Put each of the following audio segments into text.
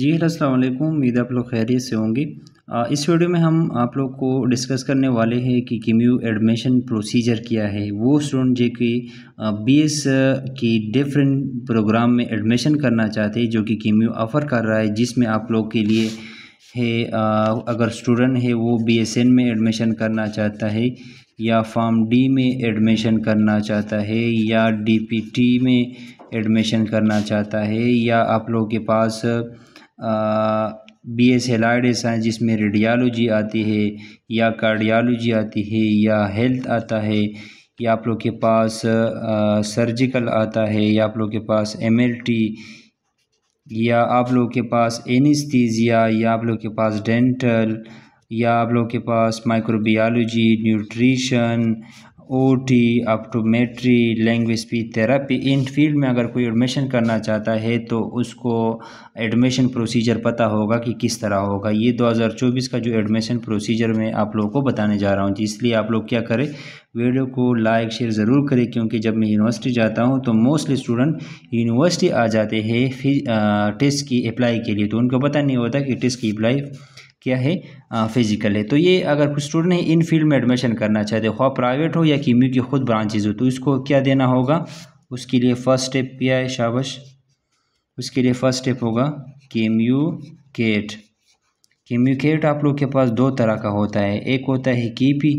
जी असलम उम्मीद आप लोग खैरियत से होंगे इस वीडियो में हम आप लोग को डिस्कस करने वाले हैं कि किम्यू एडमिशन प्रोसीजर क्या है वो स्टूडेंट जो कि बी एस की डिफरेंट प्रोग्राम में एडमिशन करना चाहते हैं जो कि किम्यू ऑफ़र कर रहा है जिसमें आप लोग के लिए है अगर स्टूडेंट है वो बी एस एन में एडमिशन करना चाहता है या फॉर्म डी में एडमिशन करना चाहता है या डी पी टी में एडमिशन करना चाहता है या आप लोग के पास B S L I D science जिसमें रेडियालॉजी आती है या कार्डियालॉजी आती है या हेल्थ आता है या आप लोग के पास सर्जिकल आता है या आप लोग के पास एम एल टी या आप लोग के पास एनिस्थीजिया या आप लोग के पास डेंटल या आप लोग के पास microbiology nutrition O T optometry language speech therapy इन फील्ड में अगर कोई एडमिशन करना चाहता है तो उसको एडमिशन प्रोसीजर पता होगा कि किस तरह होगा ये 2024 का जो एडमिशन प्रोसीजर मैं आप लोगों को बताने जा रहा हूँ इसलिए आप लोग क्या करें वीडियो को लाइक शेयर ज़रूर करें क्योंकि जब मैं यूनिवर्सिटी जाता हूँ तो मोस्टली स्टूडेंट यूनिवर्सिटी आ जाते हैं फिर टेस्ट की अप्लाई के लिए तो उनको पता नहीं होता कि टेस्ट की अप्लाई क्या है फिजिकल है तो ये अगर कुछ स्टूडेंट इन फील्ड में एडमिशन करना चाहते हो प्राइवेट हो या कीमियो की खुद ब्रांचेज हो तो इसको क्या देना होगा उसके लिए फर्स्ट स्टेप क्या है शाबश उसके लिए फर्स्ट स्टेप होगा केम्यू केट केम्यूकेट आप लोग के पास दो तरह का होता है एक होता है पी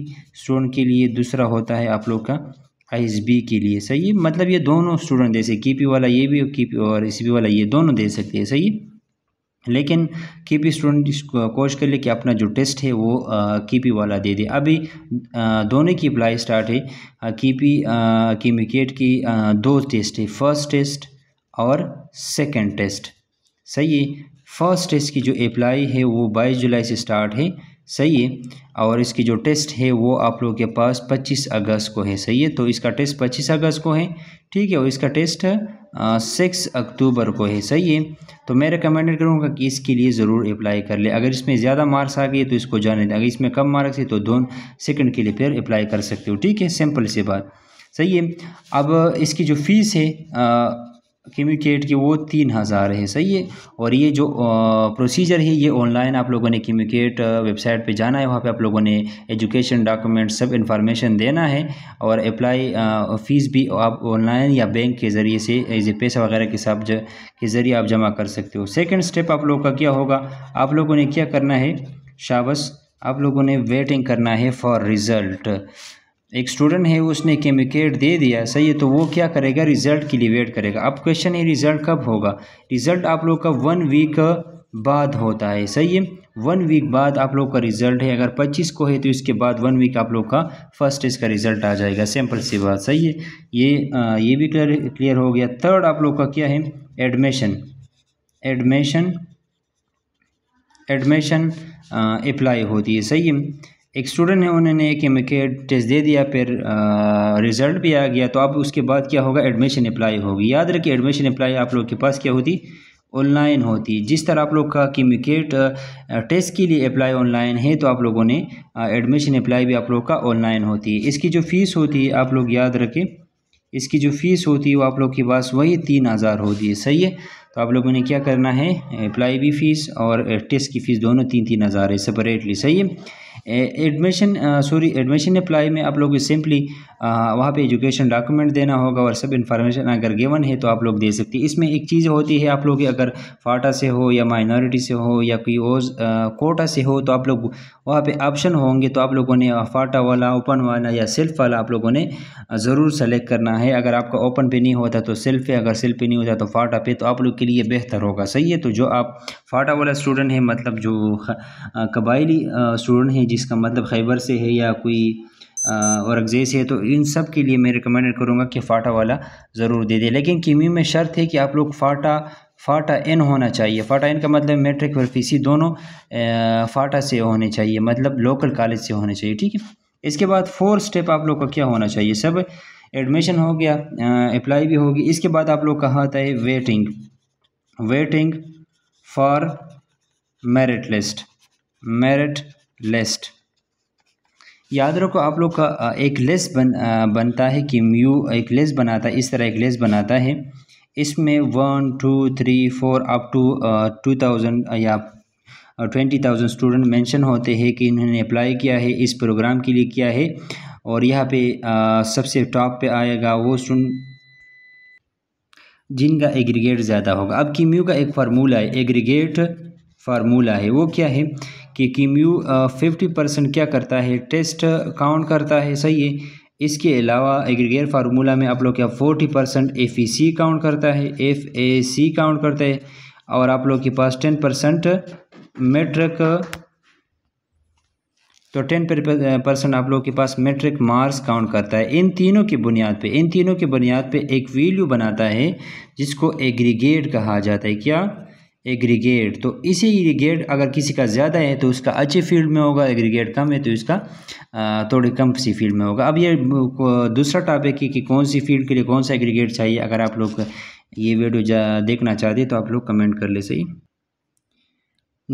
स्टूडेंट के लिए दूसरा होता है आप लोग का बी के लिए सही मतलब ये दोनों स्टूडेंट जैसे कीपी वाला ये भी और पी और बी वाला ये दोनों दे सकते हैं सही है लेकिन पी स्टूडेंट इस कोशिश कर ले कि अपना जो टेस्ट है वो पी वाला दे दे अभी दोनों की अप्लाई स्टार्ट है कीपी कीमिकेट की दो टेस्ट है फर्स्ट टेस्ट और सेकंड टेस्ट सही है फर्स्ट टेस्ट की जो अप्लाई है वो 22 जुलाई से स्टार्ट है सही है और इसकी जो टेस्ट है वो आप लोगों के पास 25 अगस्त को है सही है तो इसका टेस्ट 25 अगस्त को है ठीक है और इसका टेस्ट है? सिक्स अक्टूबर को है सही है तो मैं रिकमेंडेड करूँगा कि इसके लिए ज़रूर अप्लाई कर ले अगर इसमें ज़्यादा मार्क्स आ गए तो इसको जाने दें अगर इसमें कम मार्क्स है तो दोनों सेकंड के लिए फिर अप्लाई कर सकते हो ठीक है सिंपल सी बात सही है अब इसकी जो फीस है आ, क्यूमिकेट की वो तीन हज़ार है सही है और ये जो प्रोसीजर है ये ऑनलाइन आप लोगों ने क्यूमिकेट वेबसाइट पे जाना है वहाँ पे आप लोगों ने एजुकेशन डॉक्यूमेंट सब इन्फॉर्मेशन देना है और अप्लाई फ़ीस भी आप ऑनलाइन या बैंक के ज़रिए से एज ए पैसा वगैरह के साथ के ज़रिए आप जमा कर सकते हो सेकेंड स्टेप आप लोगों का क्या होगा आप लोगों ने क्या करना है शाबस आप लोगों ने वेटिंग करना है फॉर रिज़ल्ट एक स्टूडेंट है उसने केमिकेट दे दिया सही है तो वो क्या करेगा रिज़ल्ट के लिए वेट करेगा अब क्वेश्चन है रिज़ल्ट कब होगा रिज़ल्ट आप लोग का वन वीक बाद होता है सही है वन वीक बाद आप लोग का रिजल्ट है अगर 25 को है तो इसके बाद वन वीक आप लोग का फर्स्ट टेस्ट का रिजल्ट आ जाएगा सिंपल सी बात सही है ये आ, ये भी क्लियर क्लियर हो गया थर्ड आप लोग का क्या है एडमिशन एडमिशन एडमिशन अप्लाई होती है सही है एक स्टूडेंट है उन्होंने एक एम के टेस्ट दे दिया फिर रिज़ल्ट भी आ गया तो अब उसके बाद क्या होगा एडमिशन अप्लाई होगी याद रखिए एडमिशन अप्लाई आप लोग के पास क्या होती ऑनलाइन होती जिस तरह आप लोग का मिकेट टेस्ट के लिए अप्लाई ऑनलाइन है तो आप लोगों ने एडमिशन अप्लाई भी आप लोग का ऑनलाइन होती है इसकी जो फ़ीस होती है आप लोग याद रखें इसकी जो फ़ीस होती है वो आप लोग के पास वही तीन हज़ार होती है सही है तो आप लोगों ने क्या करना है अप्लाई भी फ़ीस और टेस्ट की फ़ीस दोनों तीन तीन हज़ार है सेपरेटली सही है एडमिशन सॉरी एडमिशन अप्लाई में आप लोग सिंपली वहाँ पे एजुकेशन डॉक्यूमेंट देना होगा और सब इन्फॉर्मेशन अगर गिवन है तो आप लोग दे सकते हैं इसमें एक चीज़ होती है आप लोग अगर फाटा से हो या माइनॉरिटी से हो या कोई और कोटा से हो तो आप लोग वहाँ पे ऑप्शन होंगे तो आप लोगों ने फाटा वाला ओपन वाला या सेल्फ वाला आप लोगों ने ज़रूर सेलेक्ट करना है अगर आपका ओपन पे नहीं होता तो सेल्फ पे अगर सेल्फ पे नहीं होता तो फाटा पे तो आप लोग के लिए बेहतर होगा सही है तो जो आप फाटा वाला स्टूडेंट है मतलब जो कबायली स्टूडेंट है जिसका मतलब खैबर से है या कोई औरगज़ेस है तो इन सब के लिए मैं रिकमेंड करूँगा कि फ़ाटा वाला ज़रूर दे दे लेकिन कीमी में शर्त है कि आप लोग फ़ाटा फ़ाटा एन होना चाहिए फ़ाटा एन का मतलब मेट्रिक और फीसी दोनों फ़ाटा से होने चाहिए मतलब लोकल कॉलेज से होने चाहिए ठीक है इसके बाद फोर स्टेप आप लोग का क्या होना चाहिए सब एडमिशन हो गया अप्लाई भी होगी इसके बाद आप लोग कहा आता है waiting waiting for merit list merit list याद रखो आप लोग का एक लेस बन बनता है कि म्यू एक लेस बनाता है इस तरह एक लेस बनाता है इसमें one two three four up to two thousand या ट्वेंटी थाउजेंड स्टूडेंट मेंशन होते हैं कि इन्होंने अप्लाई किया है इस प्रोग्राम के लिए किया है और यहाँ पे आ, सबसे टॉप पे आएगा वो स्टूडेंट जिनका एग्रीगेट ज़्यादा होगा अब कीम्यू का एक फार्मूला है एग्रीगेट फार्मूला है वो क्या है कि कीम्यू फिफ्टी परसेंट क्या करता है टेस्ट काउंट करता है सही है इसके अलावा एग्रीगेयर फार्मूला में आप लोग क्या forty percent F E C count करता है एफ ए सी काउंट करता है और आप लोग के पास टेन परसेंट मेट्रिक तो टेन परसेंट आप लोग के पास मेट्रिक मार्क्स काउंट करता है इन तीनों की बुनियाद पे इन तीनों की बुनियाद पे एक वैल्यू बनाता है जिसको एग्रीगेट कहा जाता है क्या एग्रीगेट तो इसी एग्रीगेट अगर किसी का ज़्यादा है तो उसका अच्छे फील्ड में होगा एग्रीगेट कम है तो इसका थोड़ी कम सी फील्ड में होगा अब ये दूसरा टॉपिक है कि कौन सी फील्ड के लिए कौन सा एग्रीगेट चाहिए अगर आप लोग ये वीडियो देखना चाहते हैं तो आप लोग कमेंट कर ले सही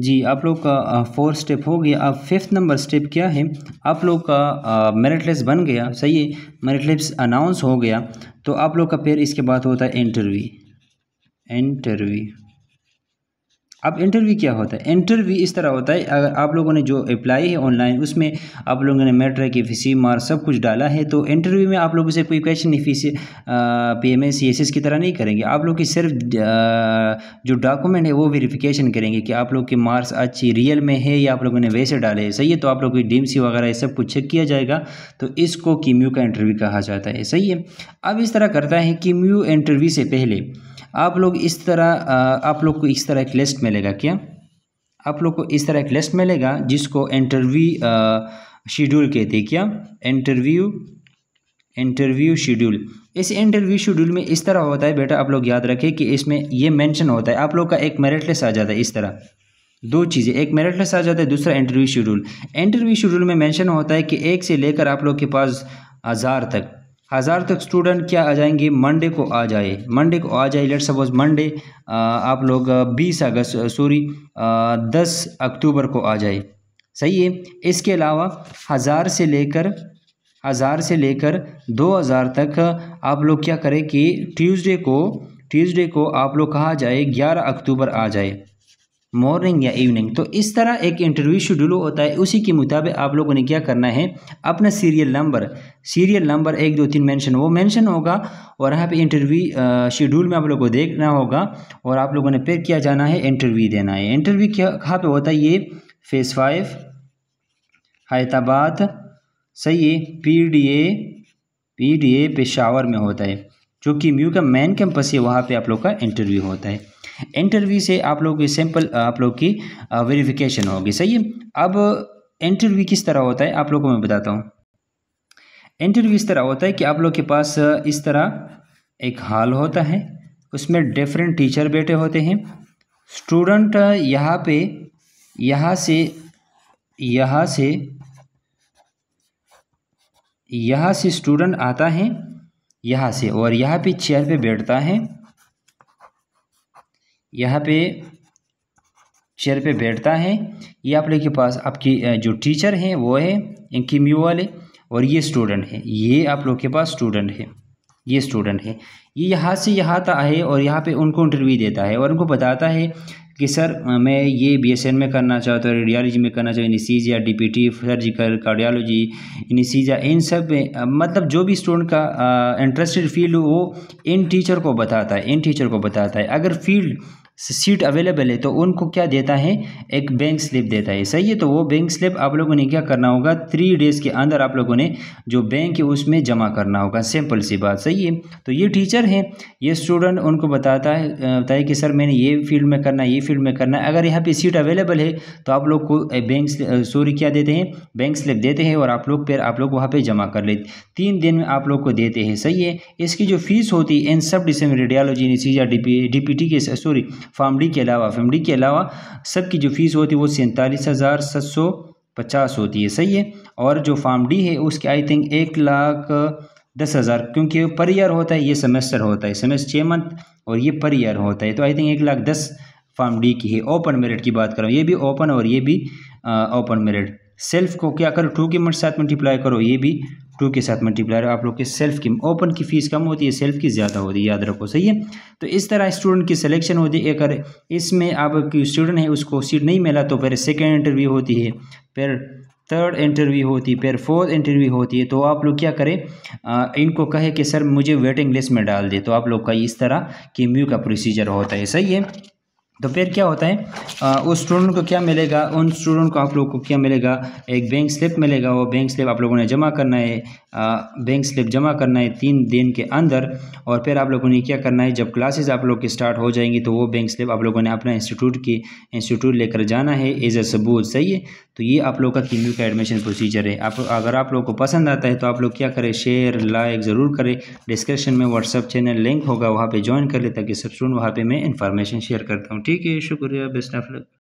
जी आप लोग का फोर्थ स्टेप हो गया अब फिफ्थ नंबर स्टेप क्या है आप लोग का मेरिट लिस्ट बन गया सही है मेरिट लिस्ट अनाउंस हो गया तो आप लोग का फिर इसके बाद होता है इंटरव्यू इंटरव्यू अब इंटरव्यू क्या होता है इंटरव्यू इस तरह होता है अगर आप लोगों ने जो अप्लाई है ऑनलाइन उसमें आप लोगों ने मेट्रिक की फीसी मार सब कुछ डाला है तो इंटरव्यू में आप लोगों से कोई क्वेश्चन नहीं fees P M S S की तरह नहीं करेंगे आप लोग की सिर्फ जो डॉक्यूमेंट है वो वेरिफिकेशन करेंगे कि आप लोग के मार्क्स अच्छी रियल में है या आप लोगों ने वैसे डाले है सही है तो आप लोग की डी वगैरह ये सब कुछ चेक किया जाएगा तो इसको कीम्यू का इंटरव्यू कहा जाता है सही है अब इस तरह करता है कीम्यू इंटरव्यू से पहले आप लोग इस तरह आप लोग को इस तरह एक लिस्ट मिलेगा क्या आप लोग को इस तरह एक लिस्ट मिलेगा जिसको इंटरव्यू शेड्यूल कहते हैं क्या इंटरव्यू इंटरव्यू शेड्यूल इस इंटरव्यू शेड्यूल में इस तरह होता है बेटा आप लोग याद रखें कि इसमें ये मेंशन होता है आप लोग का एक मेरिट लिस्ट आ जाता है इस तरह दो चीज़ें एक मेरिट लिस्ट आ जाता है दूसरा इंटरव्यू शेड्यूल इंटरव्यू शेड्यूल में मेंशन होता है कि एक से लेकर आप लोग के पास हज़ार तक हज़ार तक स्टूडेंट क्या आ जाएंगे मंडे को आ जाए मंडे को आ जाए लेट सपोज मंडे आप लोग बीस अगस्त सॉरी दस अक्टूबर को आ जाए सही है इसके अलावा हज़ार से लेकर हज़ार से लेकर दो हज़ार तक आप लोग क्या करें कि ट्यूसडे को ट्यूसडे को आप लोग कहा जाए ग्यारह अक्टूबर आ जाए मॉर्निंग या इवनिंग तो इस तरह एक इंटरव्यू शेड्यूल होता है उसी के मुताबिक आप लोगों ने क्या करना है अपना सीरियल नंबर सीरियल नंबर एक दो तीन मेंशन वो मेंशन होगा और यहाँ पे इंटरव्यू शेड्यूल में आप लोगों को देखना होगा और आप लोगों ने फिर किया जाना है इंटरव्यू देना है इंटरव्यू क्या कहाँ पर होता है ये फेस फाइव हैदराबाद सही है P D A P D A Peshawar में होता है जो कि म्यू का मेन कैंपस है वहाँ पर आप लोग का इंटरव्यू होता है इंटरव्यू से आप लोग की सैंपल आप लोग की वेरिफिकेशन होगी सही है अब इंटरव्यू किस तरह होता है आप लोग को मैं बताता हूँ इंटरव्यू इस तरह होता है कि आप लोग के पास इस तरह एक हाल होता है उसमें डिफरेंट टीचर बैठे होते हैं स्टूडेंट यहाँ पे यहाँ से यहाँ से यहाँ से स्टूडेंट आता है यहाँ से और यहाँ पे चेयर पे बैठता है यहाँ पे चेयर पे बैठता है ये आप लोग के पास आपकी जो टीचर हैं वो है इनकी म्यू वाले और ये स्टूडेंट है ये आप लोग के पास स्टूडेंट है ये स्टूडेंट है ये यहाँ से यहाँ तक है और यहाँ पे उनको इंटरव्यू देता है और उनको बताता है कि सर मैं ये बीएसएन में करना चाहता हूँ रेडियोलॉजी में करना चाहता हूँ D P surgical cardiology anaesthesia इन सब में मतलब जो भी स्टूडेंट का इंटरेस्टेड फील्ड वो इन टीचर को बताता है इन टीचर को बताता है अगर फील्ड सीट अवेलेबल है तो उनको क्या देता है एक बैंक स्लिप देता है सही है तो वो बैंक स्लिप आप लोगों ने क्या करना होगा थ्री डेज़ के अंदर आप लोगों ने जो बैंक है उसमें जमा करना होगा सिंपल सी बात सही है तो ये टीचर है ये स्टूडेंट उनको बताता है बताए कि सर मैंने ये फील्ड में करना ये फील्ड में करना है अगर यहाँ पर सीट अवेलेबल है तो आप लोग को बैंक सॉरी क्या देते हैं बैंक स्लिप देते हैं और आप लोग फिर आप लोग वहाँ पर जमा कर लेते तीन दिन में आप लोग को देते हैं सही है इसकी जो फीस होती है इन सब डिसम D P D P T के सॉरी फार्म डी के अलावा फार्म डी के अलावा सब की जो फ़ीस होती है वो सैंतालीस हज़ार सात सौ पचास होती है सही है और जो फार्म डी है उसके आई थिंक एक लाख दस हज़ार क्योंकि पर ईयर होता है ये सेमेस्टर होता है सेमेस्टर छः मंथ और ये पर ईयर होता है तो आई थिंक एक लाख दस फार्म डी की है ओपन मेरिट की बात करूँ ये भी ओपन और ये भी ओपन मेरिट सेल्फ को क्या करो टू के मंथ साथ मल्टीप्लाई करो ये भी टू के साथ मल्टीप्लायर आप लोग के सेल्फ की ओपन की फ़ीस कम होती है सेल्फ की ज़्यादा होती है याद रखो सही है तो इस तरह स्टूडेंट की सिलेक्शन होती है अगर इसमें आप स्टूडेंट है उसको सीट नहीं मिला तो फिर सेकेंड इंटरव्यू होती है फिर थर्ड इंटरव्यू होती है फिर फोर्थ इंटरव्यू होती है तो आप लोग क्या करें आ, इनको कहे कि सर मुझे वेटिंग लिस्ट में डाल दे तो आप लोग का इस तरह की का प्रोसीजर होता है सही है तो फिर क्या होता है आ, उस स्टूडेंट को क्या मिलेगा उन स्टूडेंट को आप लोग को क्या मिलेगा एक बैंक स्लिप मिलेगा वो बैंक स्लिप आप लोगों ने जमा करना है बैंक स्लिप जमा करना है तीन दिन के अंदर और फिर आप लोगों ने क्या करना है जब क्लासेस आप लोग की स्टार्ट हो जाएंगी तो वो बैंक स्लिप आप लोगों ने अपना इंस्टीट्यूट की इंस्टीट्यूट लेकर जाना है एज अ सबूत सही है तो ये आप लोग का किमी का एडमिशन प्रोसीजर है आप अगर आप लोग को पसंद आता है तो आप लोग क्या करें शेयर लाइक ज़रूर करें डिस्क्रिप्शन में व्हाट्सअप चैनल लिंक होगा वहाँ पर ज्वाइन कर ले ताकि सब स्टूडेंट वहाँ पर मैं इन्फॉर्मेशन शेयर करता हूँ ठीक है शुक्रिया बेस्ट ऑफ लक